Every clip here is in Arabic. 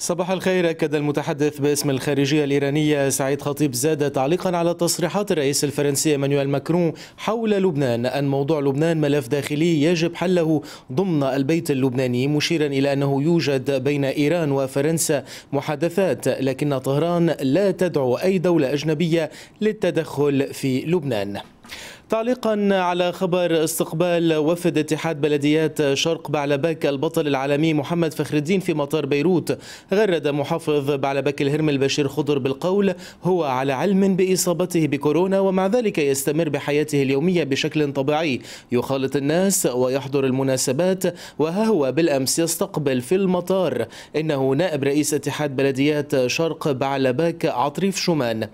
صباح الخير أكد المتحدث باسم الخارجية الإيرانية سعيد خطيب زاد تعليقا على تصريحات الرئيس الفرنسي مانويل ماكرون حول لبنان أن موضوع لبنان ملف داخلي يجب حله ضمن البيت اللبناني مشيرا إلى أنه يوجد بين إيران وفرنسا محادثات لكن طهران لا تدعو أي دولة أجنبية للتدخل في لبنان تعليقا على خبر استقبال وفد اتحاد بلديات شرق بعلبك البطل العالمي محمد فخر الدين في مطار بيروت غرد محافظ بعلبك الهرم البشير خضر بالقول هو على علم بإصابته بكورونا ومع ذلك يستمر بحياته اليومية بشكل طبيعي يخالط الناس ويحضر المناسبات وها هو بالأمس يستقبل في المطار إنه نائب رئيس اتحاد بلديات شرق بعلبك عطريف شومان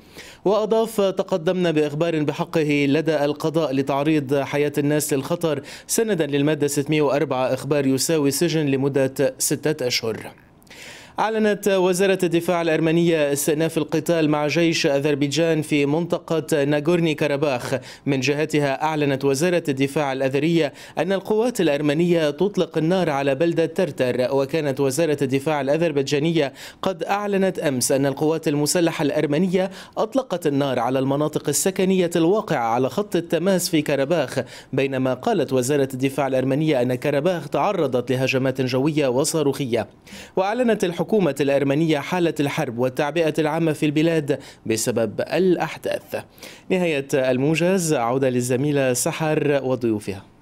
وأضاف تقدمنا بإخبار بحقه لدى لدى القضاء لتعريض حياة الناس للخطر سندا للمادة 604 إخبار يساوي سجن لمدة ستة أشهر أعلنت وزارة الدفاع الأرمنية استئناف القتال مع جيش أذربيجان في منطقة ناغورني كاراباخ من جهتها أعلنت وزارة الدفاع الأذرية أن القوات الأرمنية تطلق النار على بلدة ترتر وكانت وزارة الدفاع الأذربيجانية قد أعلنت أمس أن القوات المسلحة الأرمنية أطلقت النار على المناطق السكنية الواقعة على خط التماس في كاراباخ بينما قالت وزارة الدفاع الأرمنية أن كاراباخ تعرضت لهجمات جوية وصاروخية وأعلنت الحكومة الحكومة الأرمنية حالة الحرب والتعبئة العامة في البلاد بسبب الأحداث نهاية الموجز عودة للزميلة سحر وضيوفها